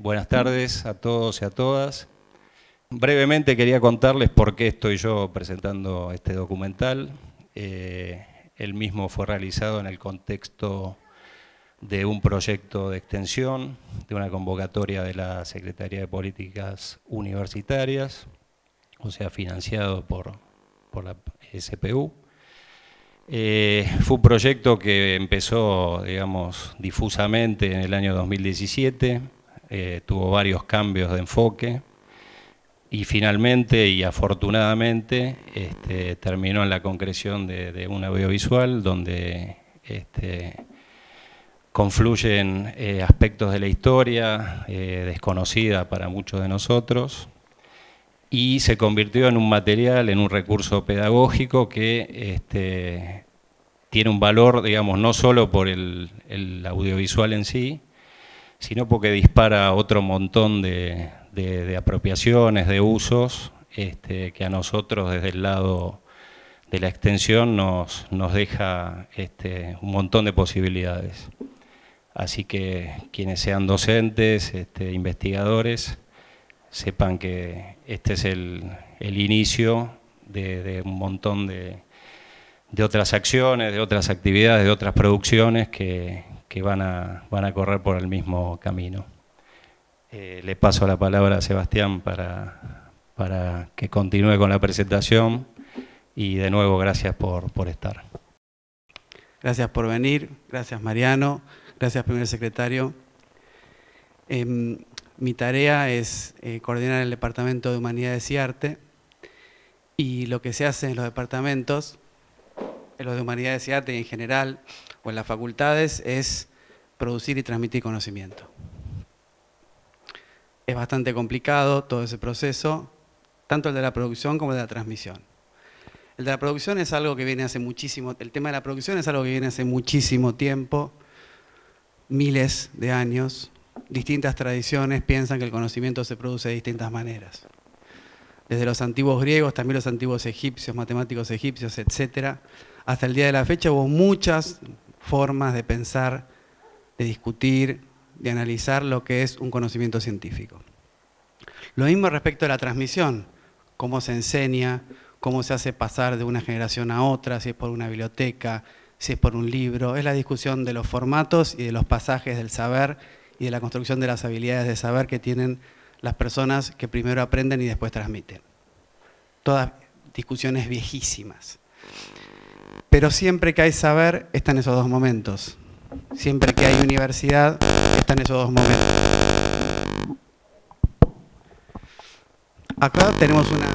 Buenas tardes a todos y a todas. Brevemente quería contarles por qué estoy yo presentando este documental. Eh, el mismo fue realizado en el contexto de un proyecto de extensión, de una convocatoria de la Secretaría de Políticas Universitarias, o sea, financiado por, por la SPU. Eh, fue un proyecto que empezó, digamos, difusamente en el año 2017 eh, tuvo varios cambios de enfoque y finalmente y afortunadamente este, terminó en la concreción de, un audiovisual donde este, confluyen eh, aspectos de la historia eh, desconocida para muchos de nosotros y se convirtió en un material, en un recurso pedagógico que este, tiene un valor, digamos, no solo por el audiovisual en sí, sino porque dispara otro montón de, apropiaciones, de usos, este, que a nosotros desde el lado de la extensión nos, nos deja este, un montón de posibilidades. Así que quienes sean docentes, este, investigadores, sepan que este es el, inicio de, un montón de, de, otras acciones, de otras actividades, de otras producciones que, que van a, van a correr por el mismo camino. Eh, le paso la palabra a Sebastián para, que continúe con la presentación y de nuevo gracias por, estar. Gracias por venir, gracias Mariano, gracias primer secretario. Em, mi tarea es eh, coordinar el Departamento de Humanidades y Arte y lo que se hace en los departamentos, en los de Humanidades y Arte en general, en pues las facultades es producir y transmitir conocimiento. Es bastante complicado todo ese proceso, tanto el de la producción como el de la transmisión. El de la producción es algo que viene hace muchísimo, el tema de la producción es algo que viene hace muchísimo tiempo, miles de años. Distintas tradiciones piensan que el conocimiento se produce de distintas maneras. Desde los antiguos griegos, también los antiguos egipcios, matemáticos egipcios, etcétera, hasta el día de la fecha hubo muchas formas de pensar, de discutir, de analizar lo que es un conocimiento científico. Lo mismo respecto a la transmisión, cómo se enseña, cómo se hace pasar de una generación a otra, si es por una biblioteca, si es por un libro, es la discusión de los formatos y de los pasajes del saber y de la construcción de las habilidades de saber que tienen las personas que primero aprenden y después transmiten. Todas discusiones viejísimas. Pero siempre que hay saber, están esos dos momentos. Siempre que hay universidad, están esos dos momentos. Acá tenemos una...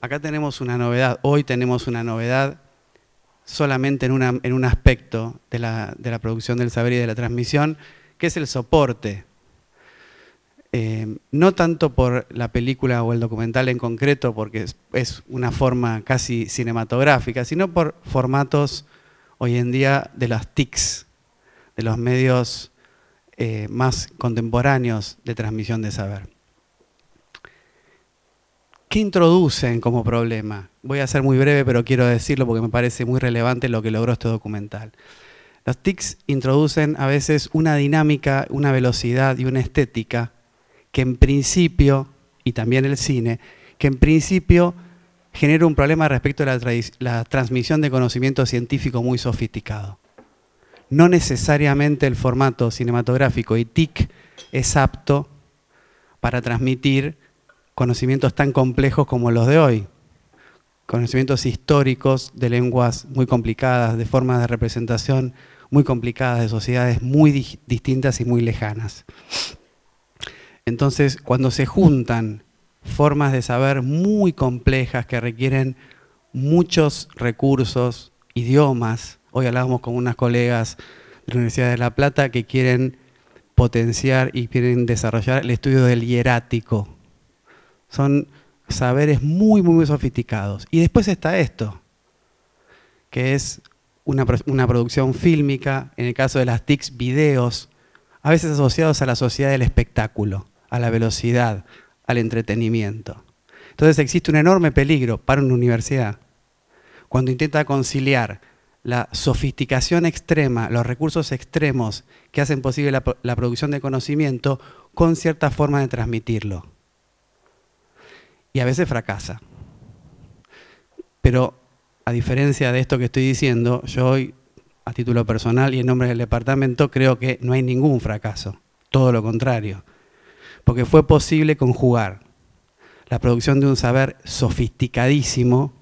Acá tenemos una novedad, hoy tenemos una novedad solamente en, una, en un aspecto de la, de la producción del saber y de la transmisión, que es el soporte. Eh, no tanto por la película o el documental en concreto, porque es, una forma casi cinematográfica, sino por formatos hoy en día de las TICs, de los medios eh, más contemporáneos de transmisión de saber. ¿Qué introducen como problema? Voy a ser muy breve, pero quiero decirlo porque me parece muy relevante lo que logró este documental. Los TICs introducen a veces una dinámica, una velocidad y una estética que en principio, y también el cine, que en principio genera un problema respecto a la, transmisión de conocimiento científico muy sofisticado. No necesariamente el formato cinematográfico y TIC es apto para transmitir conocimientos tan complejos como los de hoy. Conocimientos históricos de lenguas muy complicadas, de formas de representación muy complicadas, de sociedades muy distintas y muy lejanas. Entonces, cuando se juntan formas de saber muy complejas que requieren muchos recursos, idiomas, hoy hablábamos con unas colegas de la Universidad de La Plata que quieren potenciar y quieren desarrollar el estudio del hierático. Son saberes muy, muy sofisticados. Y después está esto, que es una, una, producción fílmica, en el caso de las TICs, videos, a veces asociados a la sociedad del espectáculo a la velocidad, al entretenimiento. Entonces existe un enorme peligro para una universidad cuando intenta conciliar la sofisticación extrema, los recursos extremos que hacen posible la, producción de conocimiento con cierta forma de transmitirlo. Y a veces fracasa. Pero a diferencia de esto que estoy diciendo, yo hoy, a título personal y en nombre del departamento, creo que no hay ningún fracaso. Todo lo contrario porque fue posible conjugar la producción de un saber sofisticadísimo,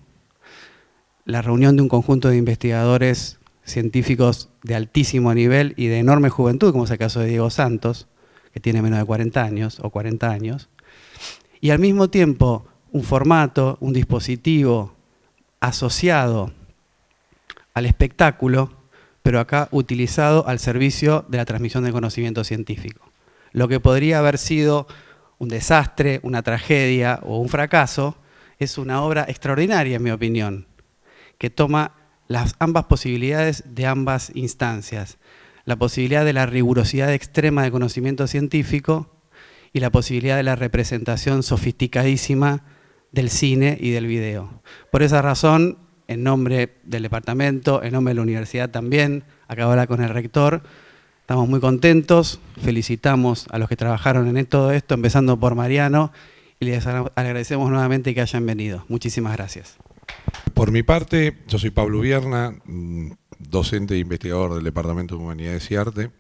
la reunión de un conjunto de investigadores científicos de altísimo nivel y de enorme juventud, como es el caso de Diego Santos, que tiene menos de 40 años o 40 años, y al mismo tiempo un formato, un dispositivo asociado al espectáculo, pero acá utilizado al servicio de la transmisión de conocimiento científico lo que podría haber sido un desastre, una tragedia o un fracaso, es una obra extraordinaria, en mi opinión, que toma las ambas posibilidades de ambas instancias. La posibilidad de la rigurosidad extrema de conocimiento científico y la posibilidad de la representación sofisticadísima del cine y del video. Por esa razón, en nombre del departamento, en nombre de la universidad también, ahora con el rector, Estamos muy contentos, felicitamos a los que trabajaron en todo esto, empezando por Mariano, y les agradecemos nuevamente que hayan venido. Muchísimas gracias. Por mi parte, yo soy Pablo Vierna, mm, docente e investigador del Departamento de Humanidades y Arte.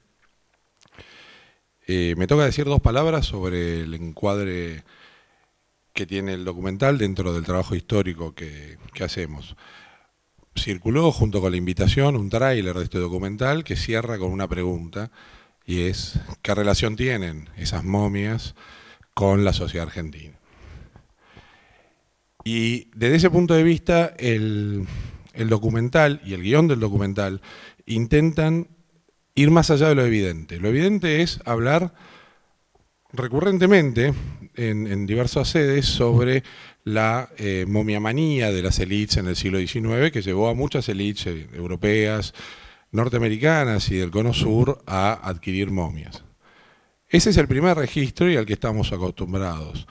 Eh, me toca decir dos palabras sobre el encuadre que tiene el documental dentro del trabajo histórico que hacemos circuló junto con la invitación un tráiler de este documental que cierra con una pregunta y es ¿qué relación tienen esas momias con la sociedad argentina? Y desde ese punto de vista el, documental y el guión del documental intentan ir más allá de lo evidente. Lo evidente es hablar recurrentemente en, en diversas sedes sobre la eh, momiamanía de las elites en el siglo XIX, que llevó a muchas elites eh, europeas, norteamericanas y del cono sur a adquirir momias. Ese es el primer registro y al que estamos acostumbrados.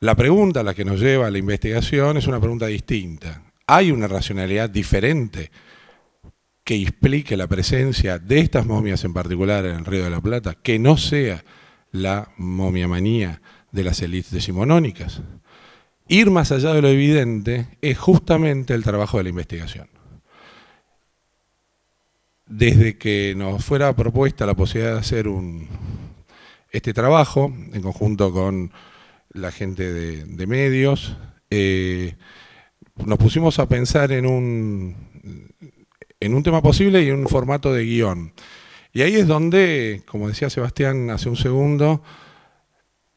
La pregunta a la que nos lleva la investigación es una pregunta distinta. ¿Hay una racionalidad diferente que explique la presencia de estas momias en particular en el Río de la Plata, que no sea la momiamanía de las élites decimonónicas? ir más allá de lo evidente es justamente el trabajo de la investigación. Desde que nos fuera propuesta la posibilidad de hacer un, este trabajo, en conjunto con la gente de, medios, eh, nos pusimos a pensar en un, en un tema posible y en un formato de guión. Y ahí es donde, como decía Sebastián hace un segundo,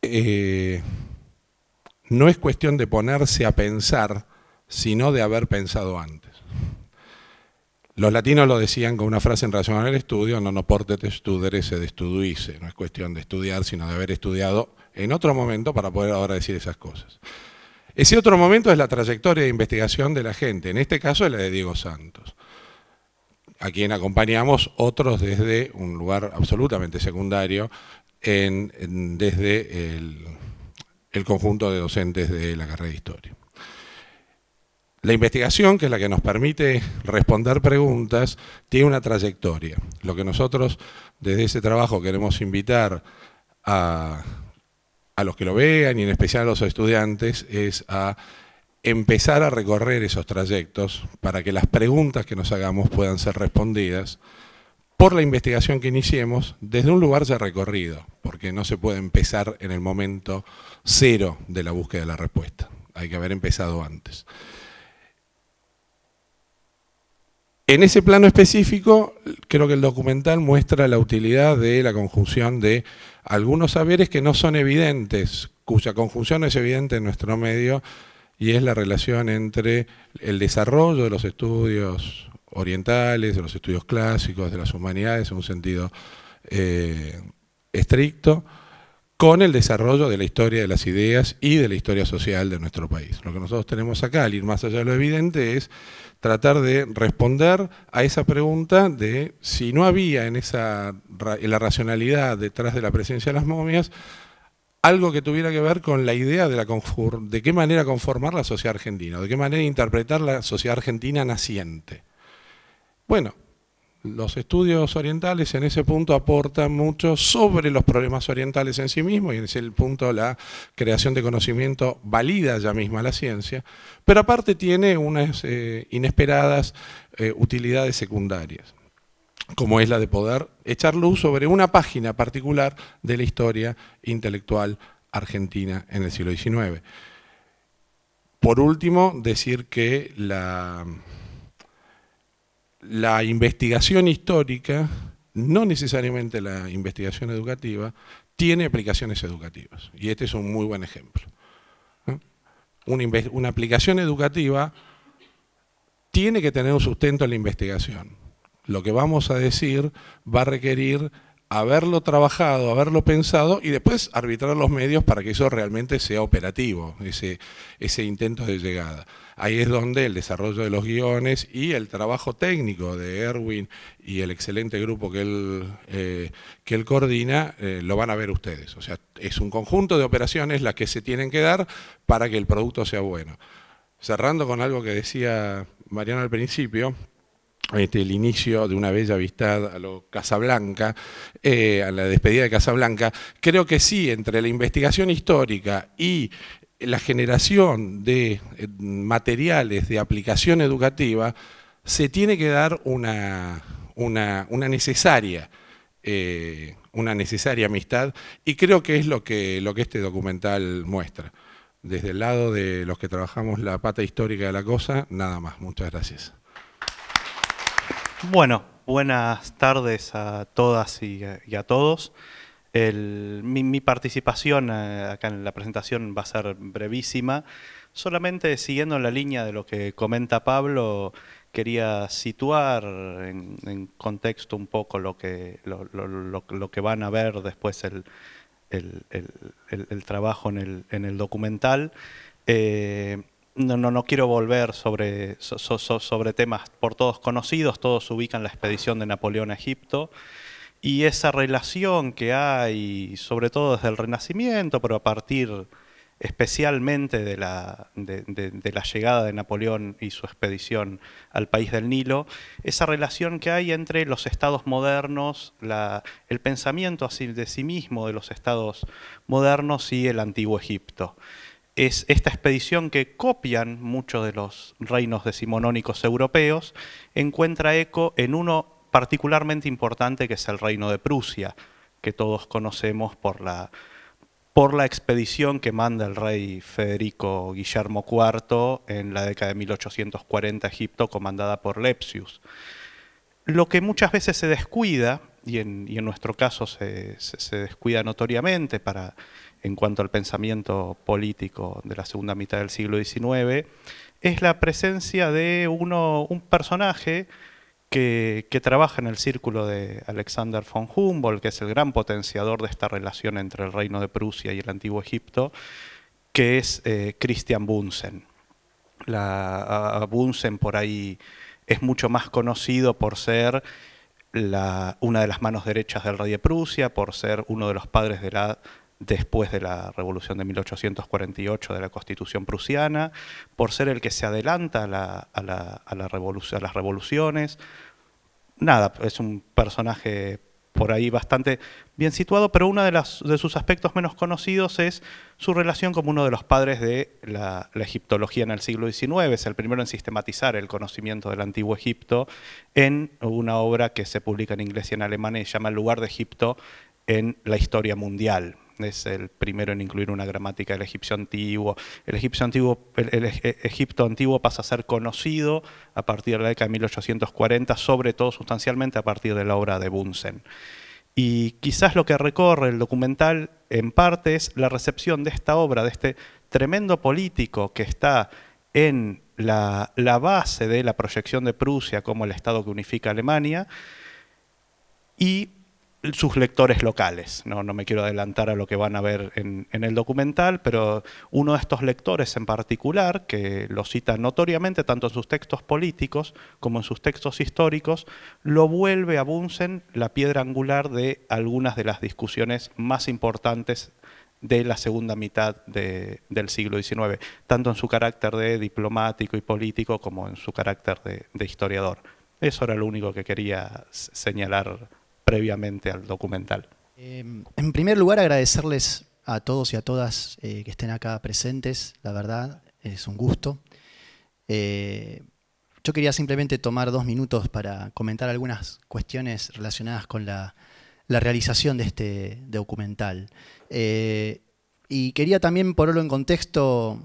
eh, no es cuestión de ponerse a pensar, sino de haber pensado antes. Los latinos lo decían con una frase en relación al estudio, no no portete estudere, se destuduice, no es cuestión de estudiar, sino de haber estudiado en otro momento para poder ahora decir esas cosas. Ese otro momento es la trayectoria de investigación de la gente, en este caso es la de Diego Santos, a quien acompañamos otros desde un lugar absolutamente secundario, desde el el conjunto de docentes de la carrera de Historia. La investigación, que es la que nos permite responder preguntas, tiene una trayectoria. Lo que nosotros desde ese trabajo queremos invitar a, a los que lo vean y en especial a los estudiantes es a empezar a recorrer esos trayectos para que las preguntas que nos hagamos puedan ser respondidas por la investigación que iniciemos desde un lugar ya recorrido, porque no se puede empezar en el momento cero de la búsqueda de la respuesta. Hay que haber empezado antes. En ese plano específico, creo que el documental muestra la utilidad de la conjunción de algunos saberes que no son evidentes, cuya conjunción es evidente en nuestro medio, y es la relación entre el desarrollo de los estudios orientales, de los estudios clásicos, de las humanidades, en un sentido eh, estricto, con el desarrollo de la historia de las ideas y de la historia social de nuestro país. Lo que nosotros tenemos acá, al ir más allá de lo evidente, es tratar de responder a esa pregunta de si no había en, esa, la racionalidad detrás de la presencia de las momias algo que tuviera que ver con la idea de, la de qué manera conformar la sociedad argentina, de qué manera interpretar la sociedad argentina naciente. Bueno, los estudios orientales en ese punto aportan mucho sobre los problemas orientales en sí mismos, y en ese punto la creación de conocimiento valida ya misma la ciencia, pero aparte tiene unas eh, inesperadas eh, utilidades secundarias, como es la de poder echar luz sobre una página particular de la historia intelectual argentina en el siglo XIX. Por último, decir que la la investigación histórica, no necesariamente la investigación educativa, tiene aplicaciones educativas. Y este es un muy buen ejemplo. Una, aplicación educativa tiene que tener un sustento en la investigación. Lo que vamos a decir va a requerir haberlo trabajado, haberlo pensado y después arbitrar los medios para que eso realmente sea operativo, ese, ese intento de llegada. Ahí es donde el desarrollo de los guiones y el trabajo técnico de Erwin y el excelente grupo que él, eh, que él coordina eh, lo van a ver ustedes. O sea, es un conjunto de operaciones las que se tienen que dar para que el producto sea bueno. Cerrando con algo que decía Mariano al principio, este, el inicio de una bella amistad a lo Casablanca, eh, a la despedida de Casablanca, creo que sí, entre la investigación histórica y la generación de eh, materiales de aplicación educativa, se tiene que dar una, necesaria eh, una necesaria amistad y creo que es lo que, lo que este documental muestra. Desde el lado de los que trabajamos la pata histórica de la cosa, nada más. Muchas gracias. Bueno, buenas tardes a todas y a, todos. mi, participación eh, acá en la presentación va a ser brevísima. Solamente siguiendo la línea de lo que comenta Pablo, quería situar en, contexto un poco lo que, lo, que van a ver después el, el, trabajo en el, documental. Eh, no, no, quiero volver sobre, sobre temas por todos conocidos, todos ubican la expedición de Napoleón a Egipto. Y esa relación que hay, sobre todo desde el Renacimiento, pero a partir especialmente de la, de, la, llegada de Napoleón y su expedición al país del Nilo, esa relación que hay entre los estados modernos, el pensamiento de sí mismo de los estados modernos y el antiguo Egipto es esta expedición que copian muchos de los reinos decimonónicos europeos, encuentra eco en uno particularmente importante que es el reino de Prusia, que todos conocemos por la, por la expedición que manda el rey Federico Guillermo IV en la década de 1840 a Egipto, comandada por Lepsius. Lo que muchas veces se descuida, y en, nuestro caso se descuida notoriamente para en cuanto al pensamiento político de la segunda mitad del siglo XIX, es la presencia de uno, un personaje que, trabaja en el círculo de Alexander von Humboldt, que es el gran potenciador de esta relación entre el reino de Prusia y el antiguo Egipto, que es eh, Christian Bunsen. Bunsen por ahí es mucho más conocido por ser una de las manos derechas del rey de Prusia, por ser uno de los padres de la después de la Revolución de 1848 de la Constitución prusiana, por ser el que se adelanta a, las revoluciones. Nada, es un personaje por ahí bastante bien situado, pero uno de, sus aspectos menos conocidos es su relación como uno de los padres de la, la, egiptología en el siglo XIX. Es el primero en sistematizar el conocimiento del antiguo Egipto en una obra que se publica en inglés y en alemán y se llama El lugar de Egipto en la historia mundial es el primero en incluir una gramática del egipcio antiguo. El egipcio antiguo, el, e, Egipto antiguo pasa a ser conocido a partir de la década de 1840, sobre todo sustancialmente a partir de la obra de Bunsen. Y quizás lo que recorre el documental en parte es la recepción de esta obra, de este tremendo político que está en la, base de la proyección de Prusia como el Estado que unifica Alemania y sus lectores locales. No, me quiero adelantar a lo que van a ver en, el documental, pero uno de estos lectores en particular, que lo cita notoriamente tanto en sus textos políticos como en sus textos históricos, lo vuelve a Bunsen la piedra angular de algunas de las discusiones más importantes de la segunda mitad del siglo XIX, tanto en su carácter de diplomático y político como en su carácter de, de historiador. Eso era lo único que quería señalar previamente al documental. Em, en primer lugar, agradecerles a todos y a todas eh, que estén acá presentes, la verdad, es un gusto. Eh, yo quería simplemente tomar dos minutos para comentar algunas cuestiones relacionadas con la, la realización de este documental. Eh, y quería también ponerlo en contexto,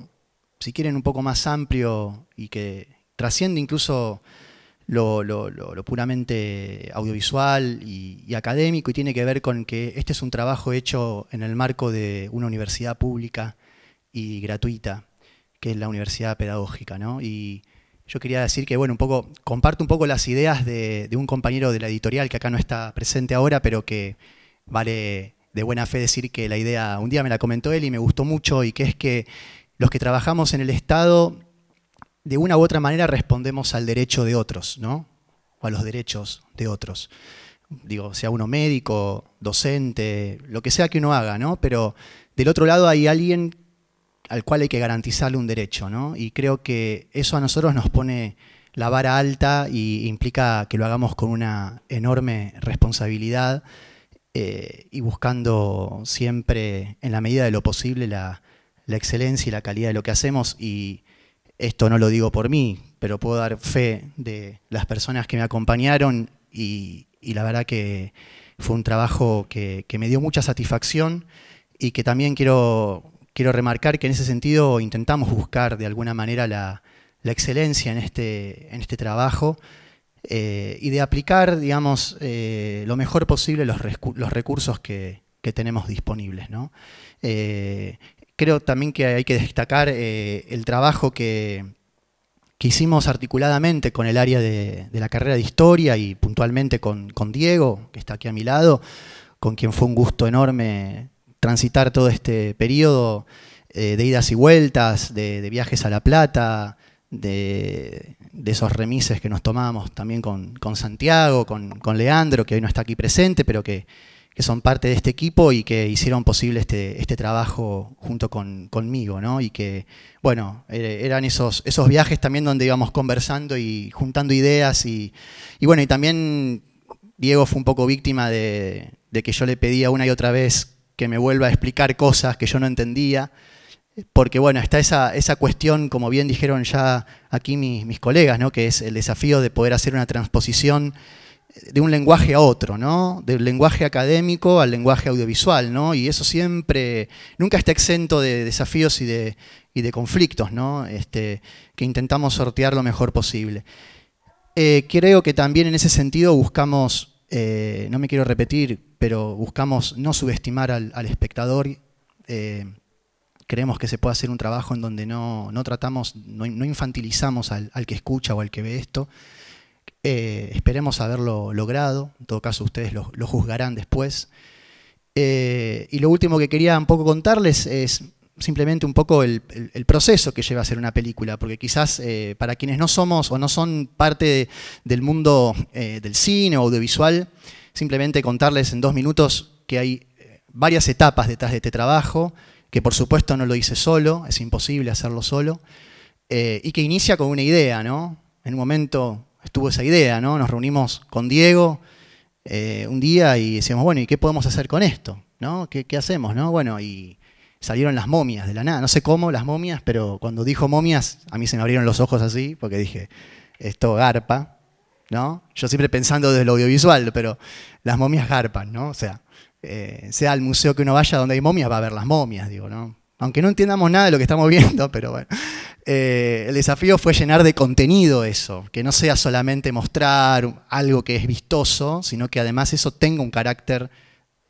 si quieren, un poco más amplio y que trasciende incluso lo, puramente audiovisual y, académico y tiene que ver con que este es un trabajo hecho en el marco de una universidad pública y gratuita, que es la Universidad Pedagógica. Y yo quería decir que, bueno, un poco, comparto un poco las ideas de un compañero de la editorial que acá no está presente ahora, pero que vale de buena fe decir que la idea, un día me la comentó él y me gustó mucho, y que es que los que trabajamos en el Estado de una u otra manera respondemos al derecho de otros, ¿no? O a los derechos de otros. Digo, sea uno médico, docente, lo que sea que uno haga, ¿no? Pero del otro lado hay alguien al cual hay que garantizarle un derecho, ¿no? Y creo que eso a nosotros nos pone la vara alta e implica que lo hagamos con una enorme responsabilidad eh, y buscando siempre, en la medida de lo posible, la, la excelencia y la calidad de lo que hacemos y esto no lo digo por mí, pero puedo dar fe de las personas que me acompañaron y, la verdad que fue un trabajo que, me dio mucha satisfacción y que también quiero, quiero remarcar que en ese sentido intentamos buscar de alguna manera la, excelencia en este, en este trabajo eh, y de aplicar, digamos, eh, lo mejor posible los, recursos que, tenemos disponibles. ¿no? Eh, Creo también que hay que destacar eh, el trabajo que, hicimos articuladamente con el área de, la carrera de historia y puntualmente con, Diego, que está aquí a mi lado, con quien fue un gusto enorme transitar todo este periodo eh, de idas y vueltas, de, viajes a La Plata, de, esos remises que nos tomamos también con, Santiago, con, Leandro, que hoy no está aquí presente, pero que, que son parte de este equipo y que hicieron posible este, este trabajo junto conmigo, ¿no? Y que, bueno, eh, eran esos, esos viajes también donde íbamos conversando y juntando ideas y, bueno, y también Diego fue un poco víctima de, que yo le pedía una y otra vez que me vuelva a explicar cosas que yo no entendía, porque bueno, está esa, esa cuestión, como bien dijeron ya aquí mis, mis colegas, ¿no? que es el desafío de poder hacer una transposición de un lenguaje a otro, ¿no? Del lenguaje académico al lenguaje audiovisual, ¿no? Y eso siempre, nunca está exento de desafíos y de, conflictos, ¿no? Este, que intentamos sortear lo mejor posible. Eh, creo que también en ese sentido buscamos, eh, no me quiero repetir, pero buscamos no subestimar al, espectador. Eh, creemos que se puede hacer un trabajo en donde no, no tratamos, no, infantilizamos al, al que escucha o al que ve esto, eh, esperemos haberlo logrado, en todo caso ustedes lo, juzgarán después. Eh, y lo último que quería un poco contarles es simplemente un poco el, proceso que lleva a ser una película, porque quizás eh, para quienes no somos o no son parte del mundo del cine o audiovisual, simplemente contarles en dos minutos que hay varias etapas detrás de este trabajo, que por supuesto no lo hice solo, es imposible hacerlo solo, y que inicia con una idea, ¿no? En un momento estuvo esa idea, ¿no? Nos reunimos con Diego eh, un día y decíamos, bueno, ¿y qué podemos hacer con esto? ¿No? ¿Qué, hacemos, no? Bueno, y salieron las momias de la nada. No sé cómo las momias, pero cuando dijo momias, a mí se me abrieron los ojos así, porque dije, esto garpa, ¿no? Yo siempre pensando desde lo audiovisual, pero las momias garpan, ¿no? O sea, eh, sea al museo que uno vaya donde hay momias, va a ver las momias, digo, ¿no? Aunque no entendamos nada de lo que estamos viendo, pero bueno. Eh, el desafío fue llenar de contenido eso, que no sea solamente mostrar algo que es vistoso, sino que además eso tenga un carácter,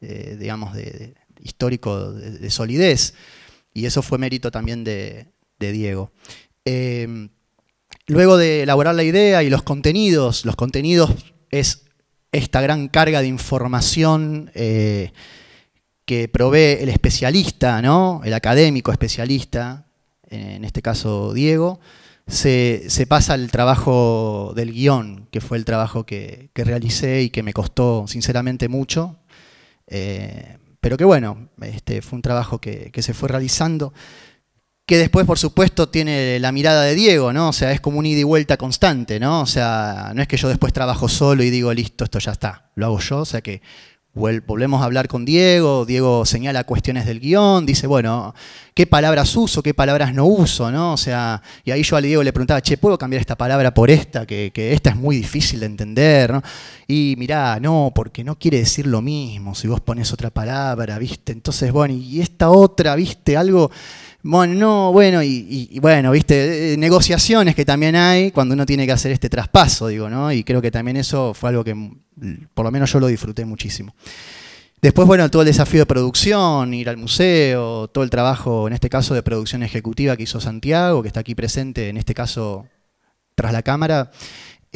eh, digamos, de, histórico de, solidez. Y eso fue mérito también de, Diego. Em, luego de elaborar la idea y los contenidos, los contenidos es esta gran carga de información eh, que provee el especialista, ¿no? el académico especialista, en este caso Diego, se, pasa el trabajo del guión, que fue el trabajo que, que realicé y que me costó sinceramente mucho. Eh, pero que bueno, este, fue un trabajo que, que, se fue realizando, que después, por supuesto, tiene la mirada de Diego, ¿no? O sea, es como un ida y vuelta constante, ¿no? O sea, no es que yo después trabajo solo y digo, listo, esto ya está, lo hago yo, o sea que volvemos a hablar con Diego, Diego señala cuestiones del guión, dice, bueno, ¿qué palabras uso, qué palabras no uso? ¿no? O sea, y ahí yo a Diego le preguntaba, che, ¿puedo cambiar esta palabra por esta? Que, que esta es muy difícil de entender, ¿no? Y mirá, no, porque no quiere decir lo mismo si vos pones otra palabra, ¿viste? Entonces, bueno, y esta otra, ¿viste? Algo bueno, no, bueno, y, y, bueno, viste, eh, eh, negociaciones que también hay cuando uno tiene que hacer este traspaso, digo, ¿no? Y creo que también eso fue algo que, mm, por lo menos yo lo disfruté muchísimo. Después, bueno, todo el desafío de producción, ir al museo, todo el trabajo, en este caso, de producción ejecutiva que hizo Santiago, que está aquí presente, en este caso, tras la cámara,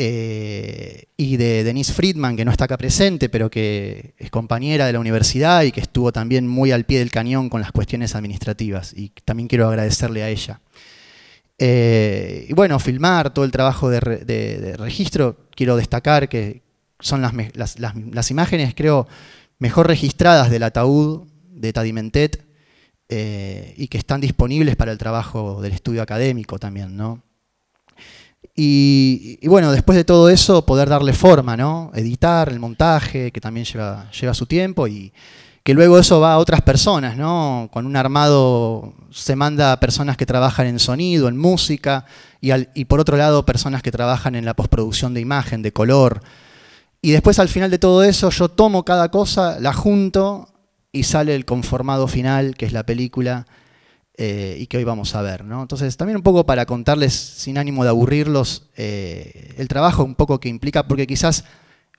eh, y de Denise Friedman, que no está acá presente, pero que es compañera de la universidad y que estuvo también muy al pie del cañón con las cuestiones administrativas. Y también quiero agradecerle a ella. Eh, y bueno, filmar todo el trabajo de, registro, quiero destacar que son las, las, imágenes, creo, mejor registradas del ataúd de Tadimentet eh, y que están disponibles para el trabajo del estudio académico también, ¿no? Y, bueno, después de todo eso, poder darle forma, ¿no? Editar el montaje, que también lleva, lleva su tiempo y que luego eso va a otras personas, ¿no? Con un armado se manda a personas que trabajan en sonido, en música y, y por otro lado personas que trabajan en la postproducción de imagen, de color. Y después al final de todo eso yo tomo cada cosa, la junto y sale el conformado final, que es la película eh, y que hoy vamos a ver. ¿no? Entonces, también un poco para contarles, sin ánimo de aburrirlos, eh, el trabajo un poco que implica, porque quizás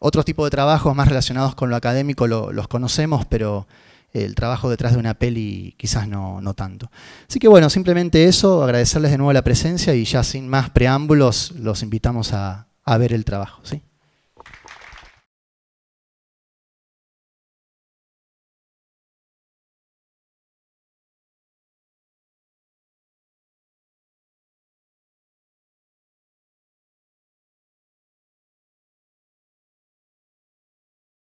otros tipos de trabajos más relacionados con lo académico los conocemos, pero el trabajo detrás de una peli quizás no, no, tanto. Así que bueno, simplemente eso, agradecerles de nuevo la presencia y ya sin más preámbulos los invitamos a, a ver el trabajo. ¿sí?